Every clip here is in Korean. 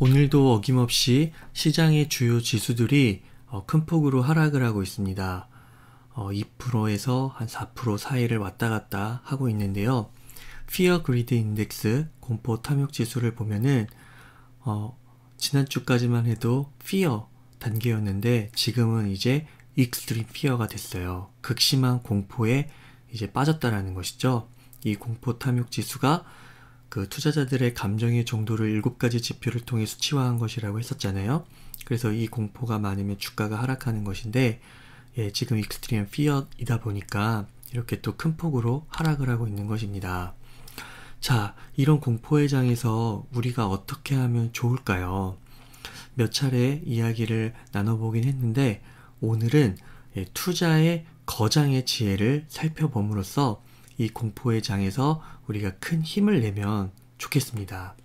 오늘도 어김없이 시장의 주요 지수들이 어, 큰 폭으로 하락을 하고 있습니다. 2%에서 어, 한4% 사이를 왔다 갔다 하고 있는데요. Fear Greed Index 공포 탐욕 지수를 보면은 어, 지난주까지만 해도 Fear 단계였는데 지금은 이제 Extreme Fear가 됐어요. 극심한 공포에 이제 빠졌다라는 것이죠. 이 공포 탐욕 지수가 그 투자자들의 감정의 정도를 일곱 가지 지표를 통해 수치화한 것이라고 했었잖아요. 그래서 이 공포가 많으면 주가가 하락하는 것인데 예, 지금 익스트림 피어이다 보니까 이렇게 또 큰 폭으로 하락을 하고 있는 것입니다. 자, 이런 공포의 장에서 우리가 어떻게 하면 좋을까요? 몇 차례 이야기를 나눠보긴 했는데 오늘은 예, 투자의 거장의 지혜를 살펴봄으로써 이 공포의 장에서 우리가 큰 힘을 내면 좋겠습니다.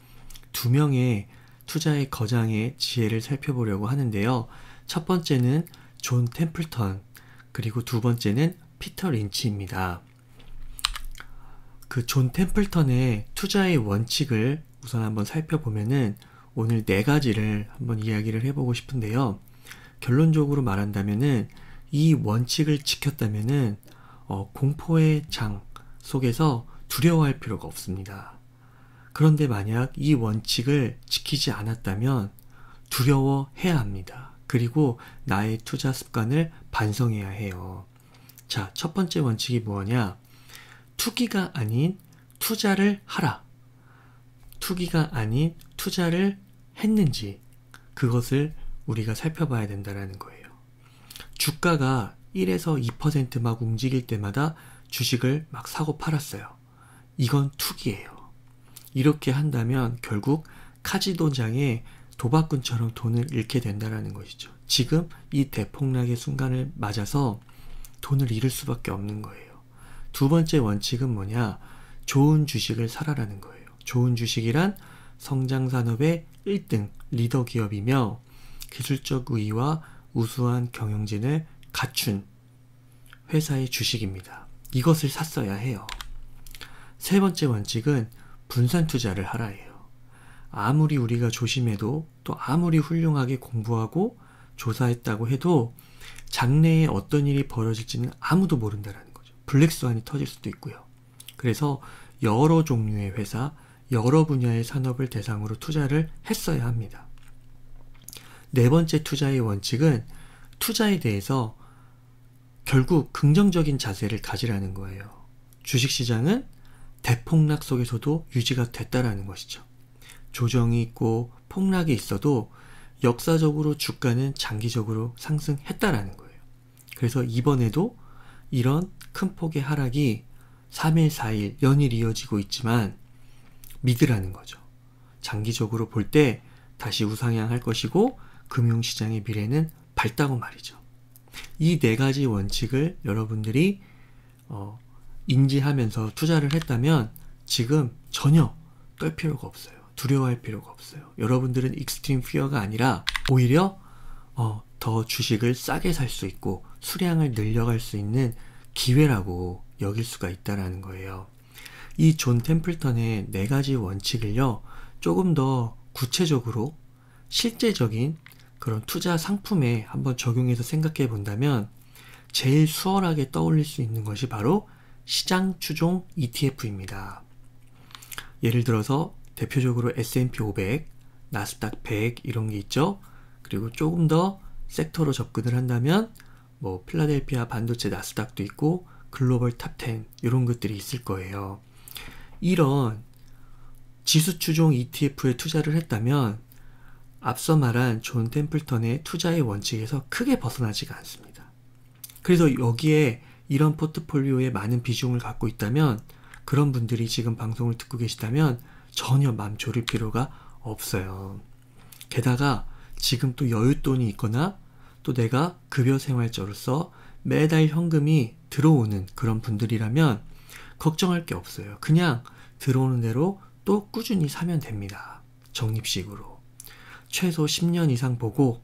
두 명의 투자의 거장의 지혜를 살펴보려고 하는데요. 첫 번째는 존 템플턴, 그리고 두 번째는 피터 린치입니다. 그 존 템플턴의 투자의 원칙을 우선 한번 살펴보면은 오늘 네 가지를 한번 이야기를 해보고 싶은데요. 결론적으로 말한다면은 이 원칙을 지켰다면은 어, 공포의 장, 속에서 두려워할 필요가 없습니다. 그런데 만약 이 원칙을 지키지 않았다면 두려워해야 합니다. 그리고 나의 투자 습관을 반성해야 해요. 자, 첫 번째 원칙이 뭐냐? 투기가 아닌 투자를 하라. 투기가 아닌 투자를 했는지 그것을 우리가 살펴봐야 된다라는 거예요. 주가가 1에서 2%막 움직일 때마다 주식을 막 사고 팔았어요. 이건 투기예요. 이렇게 한다면 결국 카지도장에 도박꾼처럼 돈을 잃게 된다라는 것이죠. 지금 이 대폭락의 순간을 맞아서 돈을 잃을 수밖에 없는 거예요. 두 번째 원칙은 뭐냐? 좋은 주식을 사라라는 거예요. 좋은 주식이란 성장 산업의 1등 리더 기업이며 기술적 우위와 우수한 경영진을 갖춘 회사의 주식입니다. 이것을 샀어야 해요. 세 번째 원칙은 분산 투자를 하라 해요. 아무리 우리가 조심해도 또 아무리 훌륭하게 공부하고 조사했다고 해도 장래에 어떤 일이 벌어질지는 아무도 모른다라는 거죠. 블랙스완이 터질 수도 있고요. 그래서 여러 종류의 회사, 여러 분야의 산업을 대상으로 투자를 했어야 합니다. 네 번째 투자의 원칙은 투자에 대해서 결국 긍정적인 자세를 가지라는 거예요. 주식시장은 대폭락 속에서도 유지가 됐다라는 것이죠. 조정이 있고 폭락이 있어도 역사적으로 주가는 장기적으로 상승했다라는 거예요. 그래서 이번에도 이런 큰 폭의 하락이 3일, 4일 연일 이어지고 있지만 믿으라는 거죠. 장기적으로 볼 때 다시 우상향할 것이고 금융시장의 미래는 밝다고 말이죠. 이네 가지 원칙을 여러분들이 어, 인지하면서 투자를 했다면 지금 전혀 떨 필요가 없어요. 두려워할 필요가 없어요. 여러분들은 익스트림 피어가 아니라 오히려 어, 더 주식을 싸게 살 수 있고 수량을 늘려갈 수 있는 기회라고 여길 수가 있다라는 거예요. 이 존 템플턴의 네 가지 원칙을요. 조금 더 구체적으로 실제적인 그런 투자 상품에 한번 적용해서 생각해 본다면 제일 수월하게 떠올릴 수 있는 것이 바로 시장 추종 ETF입니다. 예를 들어서 대표적으로 S&P 500, 나스닥 100 이런 게 있죠. 그리고 조금 더 섹터로 접근을 한다면 뭐 필라델피아 반도체 나스닥도 있고 글로벌 탑10 이런 것들이 있을 거예요. 이런 지수 추종 ETF에 투자를 했다면 앞서 말한 존 템플턴의 투자의 원칙에서 크게 벗어나지가 않습니다. 그래서 여기에 이런 포트폴리오에 많은 비중을 갖고 있다면 그런 분들이 지금 방송을 듣고 계시다면 전혀 맘 졸일 필요가 없어요. 게다가 지금 또 여윳돈이 있거나 또 내가 급여 생활자로서 매달 현금이 들어오는 그런 분들이라면 걱정할 게 없어요. 그냥 들어오는 대로 또 꾸준히 사면 됩니다. 적립식으로. 최소 10년 이상 보고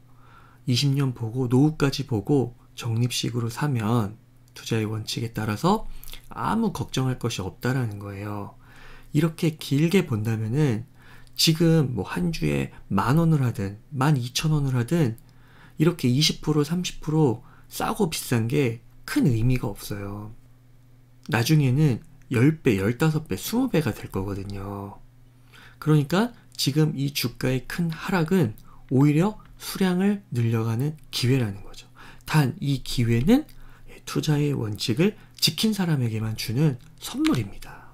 20년 보고 노후까지 보고 적립식으로 사면 투자의 원칙에 따라서 아무 걱정할 것이 없다라는 거예요. 이렇게 길게 본다면은 지금 뭐 한 주에 만 원을 하든 만 이천 원을 하든 이렇게 20% 30% 싸고 비싼 게 큰 의미가 없어요. 나중에는 10배, 15배, 20배가 될 거거든요. 그러니까 지금 이 주가의 큰 하락은 오히려 수량을 늘려가는 기회라는 거죠. 단 이 기회는 투자의 원칙을 지킨 사람에게만 주는 선물입니다.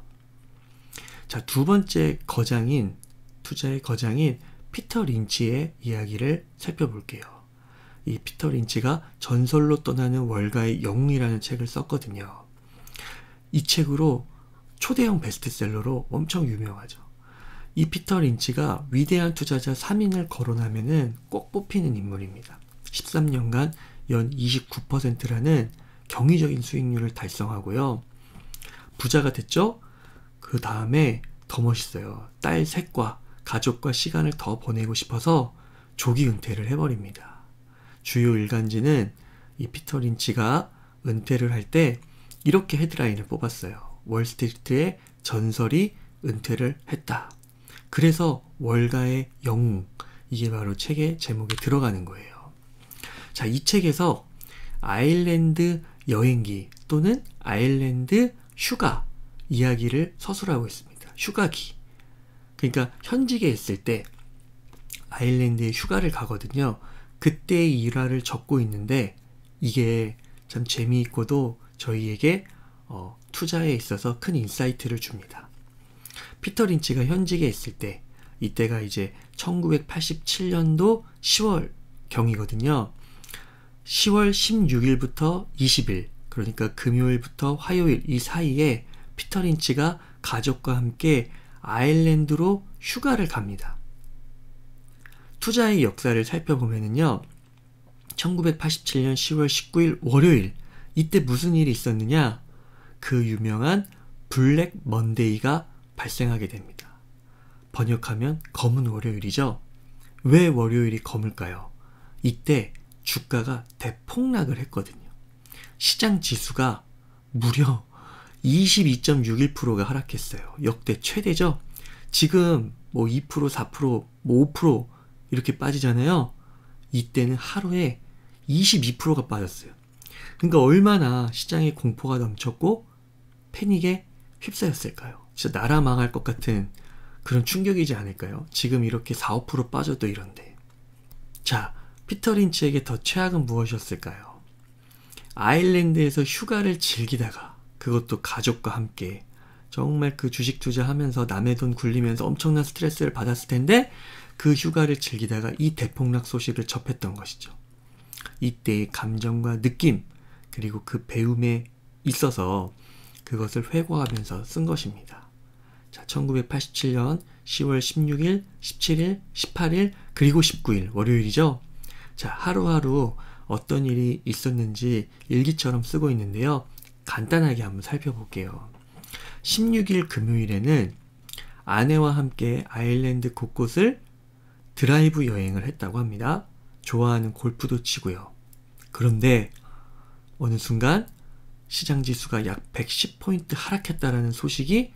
자, 두 번째 거장인, 투자의 거장인 피터 린치의 이야기를 살펴볼게요. 이 피터 린치가 전설로 떠나는 월가의 영웅이라는 책을 썼거든요. 이 책으로 초대형 베스트셀러로 엄청 유명하죠. 이 피터 린치가 위대한 투자자 3인을 거론하면꼭 뽑히는 인물입니다. 13년간 연 29%라는 경이적인 수익률을 달성하고요. 부자가 됐죠? 그 다음에 더 멋있어요. 딸 셋과 가족과 시간을 더 보내고 싶어서 조기 은퇴를 해버립니다. 주요 일간지는 이 피터 린치가 은퇴를 할 때 이렇게 헤드라인을 뽑았어요. 월스트리트의 전설이 은퇴를 했다. 그래서 월가의 영웅 이게 바로 책의 제목에 들어가는 거예요. 자, 이 책에서 아일랜드 여행기 또는 아일랜드 휴가 이야기를 서술하고 있습니다. 휴가기. 그러니까 현직에 있을 때 아일랜드에 휴가를 가거든요. 그때의 일화를 적고 있는데 이게 참 재미있고도 저희에게 어, 투자에 있어서 큰 인사이트를 줍니다. 피터 린치가 현직에 있을 때 이때가 이제 1987년도 10월 경이거든요. 10월 16일부터 20일 그러니까 금요일부터 화요일 이 사이에 피터 린치가 가족과 함께 아일랜드로 휴가를 갑니다. 투자의 역사를 살펴보면요. 1987년 10월 19일 월요일 이때 무슨 일이 있었느냐? 그 유명한 블랙 먼데이가 발생하게 됩니다. 번역하면 검은 월요일이죠. 왜 월요일이 검을까요? 이때 주가가 대폭락을 했거든요. 시장 지수가 무려 22.61%가 하락했어요. 역대 최대죠. 지금 뭐 2%, 4%, 뭐5% 이렇게 빠지잖아요. 이때는 하루에 22%가 빠졌어요. 그러니까 얼마나 시장의 공포가 넘쳤고 패닉에 휩싸였을까요? 진짜 나라 망할 것 같은 그런 충격이지 않을까요? 지금 이렇게 4, 5% 빠져도 이런데. 자, 피터 린치에게 더 최악은 무엇이었을까요? 아일랜드에서 휴가를 즐기다가 그것도 가족과 함께 정말 그 주식 투자하면서 남의 돈 굴리면서 엄청난 스트레스를 받았을 텐데 그 휴가를 즐기다가 이 대폭락 소식을 접했던 것이죠. 이때의 감정과 느낌 그리고 그 배움에 있어서 그것을 회고하면서 쓴 것입니다. 자, 1987년 10월 16일, 17일, 18일, 그리고 19일 월요일이죠. 자, 하루하루 어떤 일이 있었는지 일기처럼 쓰고 있는데요. 간단하게 한번 살펴볼게요. 16일 금요일에는 아내와 함께 아일랜드 곳곳을 드라이브 여행을 했다고 합니다. 좋아하는 골프도 치고요. 그런데 어느 순간 시장 지수가 약 110포인트 하락했다라는 소식이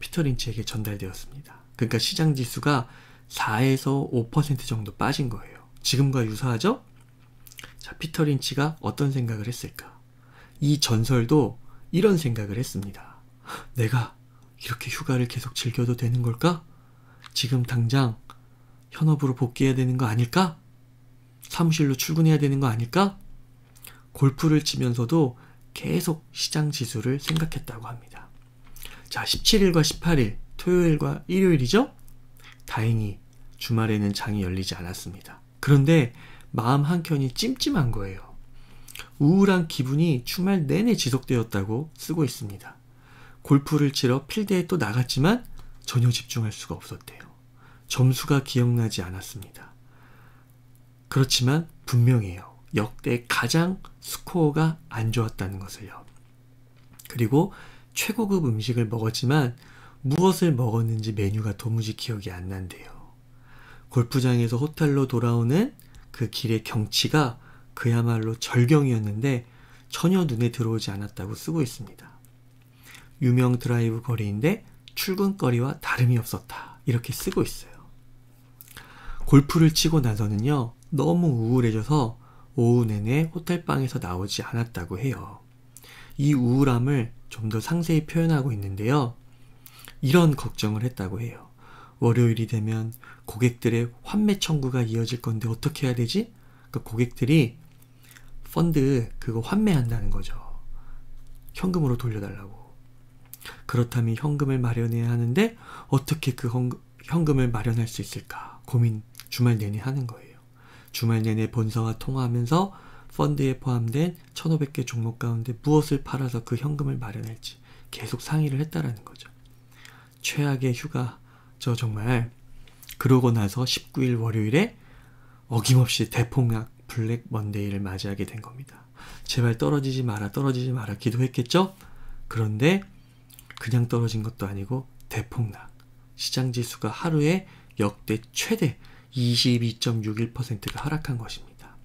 피터 린치에게 전달되었습니다. 그러니까 시장 지수가 4에서 5% 정도 빠진 거예요. 지금과 유사하죠? 자, 피터 린치가 어떤 생각을 했을까? 이 전설도 이런 생각을 했습니다. 내가 이렇게 휴가를 계속 즐겨도 되는 걸까? 지금 당장 현업으로 복귀해야 되는 거 아닐까? 사무실로 출근해야 되는 거 아닐까? 골프를 치면서도 계속 시장 지수를 생각했다고 합니다. 자, 17일과 18일, 토요일과 일요일이죠? 다행히 주말에는 장이 열리지 않았습니다. 그런데 마음 한켠이 찜찜한 거예요. 우울한 기분이 주말 내내 지속되었다고 쓰고 있습니다. 골프를 치러 필드에 또 나갔지만 전혀 집중할 수가 없었대요. 점수가 기억나지 않았습니다. 그렇지만 분명해요. 역대 가장 스코어가 안 좋았다는 것을요. 그리고 최고급 음식을 먹었지만 무엇을 먹었는지 메뉴가 도무지 기억이 안 난대요. 골프장에서 호텔로 돌아오는 그 길의 경치가 그야말로 절경이었는데 전혀 눈에 들어오지 않았다고 쓰고 있습니다. 유명 드라이브 거리인데 출근거리와 다름이 없었다. 이렇게 쓰고 있어요. 골프를 치고 나서는요, 너무 우울해져서 오후 내내 호텔방에서 나오지 않았다고 해요. 이 우울함을 좀 더 상세히 표현하고 있는데요. 이런 걱정을 했다고 해요. 월요일이 되면 고객들의 환매 청구가 이어질 건데 어떻게 해야 되지? 그러니까 고객들이 펀드 그거 환매한다는 거죠. 현금으로 돌려달라고. 그렇다면 현금을 마련해야 하는데 어떻게 그 현금을 마련할 수 있을까 고민 주말 내내 하는 거예요. 주말 내내 본사와 통화하면서 펀드에 포함된 1500개 종목 가운데 무엇을 팔아서 그 현금을 마련할지 계속 상의를 했다라는 거죠. 최악의 휴가. 저 정말 그러고 나서 19일 월요일에 어김없이 대폭락 블랙 먼데이를 맞이하게 된 겁니다. 제발 떨어지지 마라, 떨어지지 마라 기도했겠죠? 그런데 그냥 떨어진 것도 아니고 대폭락. 시장 지수가 하루에 역대 최대 22.61%가 하락한 것입니다.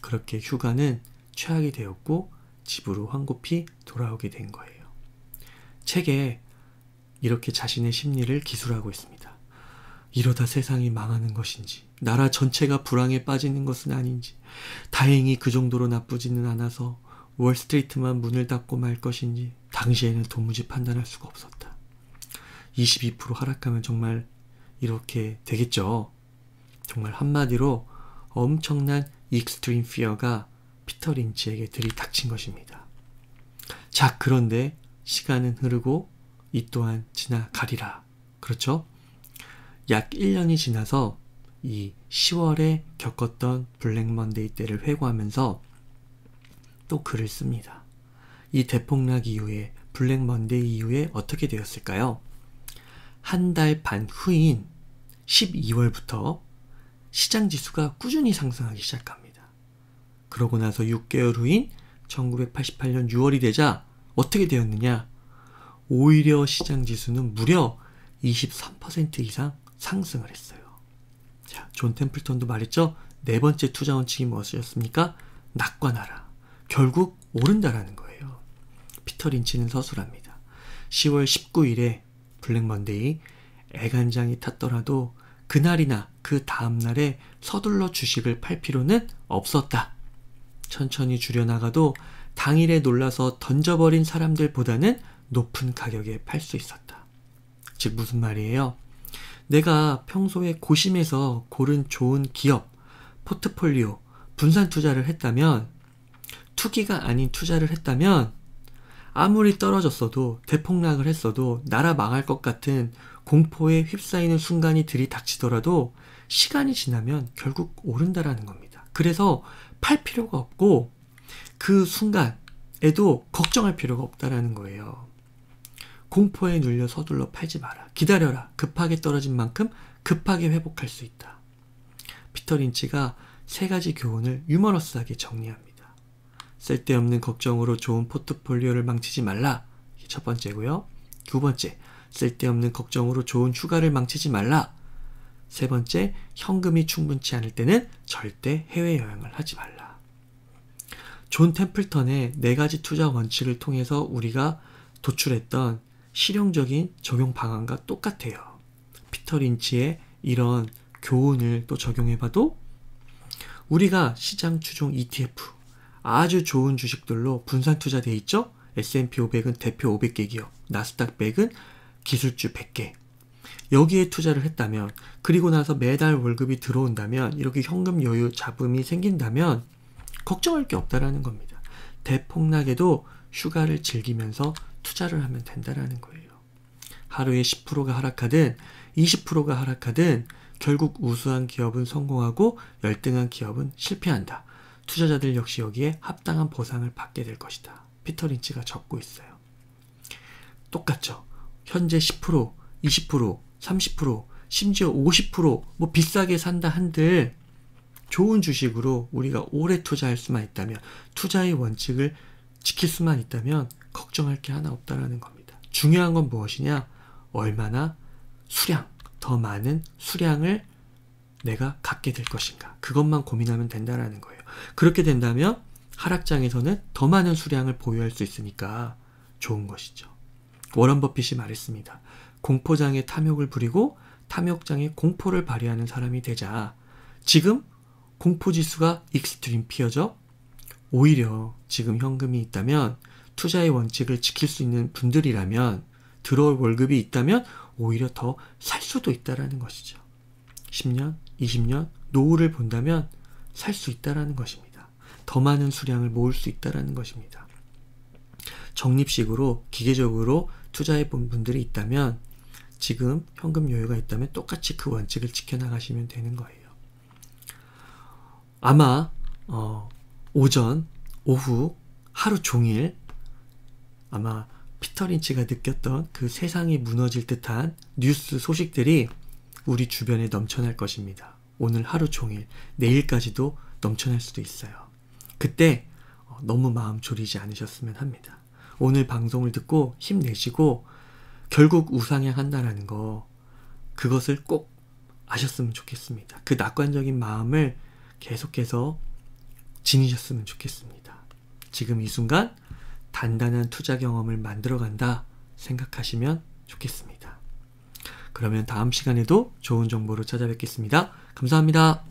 그렇게 휴가는 최악이 되었고 집으로 황급히 돌아오게 된 거예요. 책에 이렇게 자신의 심리를 기술하고 있습니다. 이러다 세상이 망하는 것인지, 나라 전체가 불황에 빠지는 것은 아닌지, 다행히 그 정도로 나쁘지는 않아서 월스트리트만 문을 닫고 말 것인지, 당시에는 도무지 판단할 수가 없었다. 22% 하락하면 정말 이렇게 되겠죠. 정말 한마디로 엄청난 익스트림 피어가 피터 린치에게 들이닥친 것입니다. 자, 그런데 시간은 흐르고 이 또한 지나가리라. 그렇죠? 약 1년이 지나서 이 10월에 겪었던 블랙 먼데이 때를 회고하면서 또 글을 씁니다. 이 대폭락 이후에 블랙 먼데이 이후에 어떻게 되었을까요? 한 달 반 후인 12월부터 시장 지수가 꾸준히 상승하기 시작합니다. 그러고 나서 6개월 후인 1988년 6월이 되자 어떻게 되었느냐? 오히려 시장 지수는 무려 23% 이상 상승을 했어요. 자, 존 템플턴도 말했죠. 네 번째 투자 원칙이 무엇이었습니까? 낙관하라. 결국 오른다라는 거예요. 피터 린치는 서술합니다. 10월 19일에 블랙 먼데이 애간장이 탔더라도 그날이나 그 다음날에 서둘러 주식을 팔 필요는 없었다. 천천히 줄여나가도 당일에 놀라서 던져버린 사람들보다는 높은 가격에 팔 수 있었다. 즉 무슨 말이에요? 내가 평소에 고심해서 고른 좋은 기업, 포트폴리오, 분산 투자를 했다면 투기가 아닌 투자를 했다면 아무리 떨어졌어도 대폭락을 했어도 나라 망할 것 같은 공포에 휩싸이는 순간이 들이닥치더라도 시간이 지나면 결국 오른다라는 겁니다. 그래서 팔 필요가 없고 그 순간에도 걱정할 필요가 없다라는 거예요. 공포에 눌려 서둘러 팔지 마라. 기다려라. 급하게 떨어진 만큼 급하게 회복할 수 있다. 피터 린치가 세 가지 교훈을 유머러스하게 정리합니다. 쓸데없는 걱정으로 좋은 포트폴리오를 망치지 말라. 첫 번째고요. 두 번째, 쓸데없는 걱정으로 좋은 휴가를 망치지 말라. 세 번째, 현금이 충분치 않을 때는 절대 해외여행을 하지 말라. 존 템플턴의 네 가지 투자 원칙을 통해서 우리가 도출했던 실용적인 적용 방안과 똑같아요. 피터 린치의 이런 교훈을 또 적용해봐도 우리가 시장 추종 ETF 아주 좋은 주식들로 분산 투자돼 있죠? S&P 500은 대표 500개 기업, 나스닥 100은 기술주 100개, 여기에 투자를 했다면 그리고 나서 매달 월급이 들어온다면 이렇게 현금 여유 잡음이 생긴다면 걱정할 게 없다라는 겁니다. 대폭락에도 휴가를 즐기면서 투자를 하면 된다라는 거예요. 하루에 10%가 하락하든 20%가 하락하든 결국 우수한 기업은 성공하고 열등한 기업은 실패한다. 투자자들 역시 여기에 합당한 보상을 받게 될 것이다. 피터 린치가 적고 있어요. 똑같죠. 현재 10%, 20% 30% 심지어 50%뭐 비싸게 산다 한들 좋은 주식으로 우리가 오래 투자할 수만 있다면 투자의 원칙을 지킬 수만 있다면 걱정할 게 하나 없다라는 겁니다. 중요한 건 무엇이냐? 얼마나 수량, 더 많은 수량을 내가 갖게 될 것인가. 그것만 고민하면 된다라는 거예요. 그렇게 된다면 하락장에서는 더 많은 수량을 보유할 수 있으니까 좋은 것이죠. 워런 버핏이 말했습니다. 공포장에 탐욕을 부리고 탐욕장에 공포를 발휘하는 사람이 되자. 지금 공포지수가 익스트림 피어져 오히려 지금 현금이 있다면 투자의 원칙을 지킬 수 있는 분들이라면 들어올 월급이 있다면 오히려 더 살 수도 있다라는 것이죠. 10년, 20년 노후를 본다면 살 수 있다라는 것입니다. 더 많은 수량을 모을 수 있다라는 것입니다. 적립식으로 기계적으로 투자해 본 분들이 있다면 지금 현금 여유가 있다면 똑같이 그 원칙을 지켜나가시면 되는 거예요. 아마 어, 오전, 오후, 하루 종일 아마 피터 린치가 느꼈던 그 세상이 무너질 듯한 뉴스 소식들이 우리 주변에 넘쳐날 것입니다. 오늘 하루 종일, 내일까지도 넘쳐날 수도 있어요. 그때 어, 너무 마음 졸이지 않으셨으면 합니다. 오늘 방송을 듣고 힘내시고 결국 우상향한다라는 거 그것을 꼭 아셨으면 좋겠습니다. 그 낙관적인 마음을 계속해서 지니셨으면 좋겠습니다. 지금 이 순간 단단한 투자 경험을 만들어 간다 생각하시면 좋겠습니다. 그러면 다음 시간에도 좋은 정보로 찾아뵙겠습니다. 감사합니다.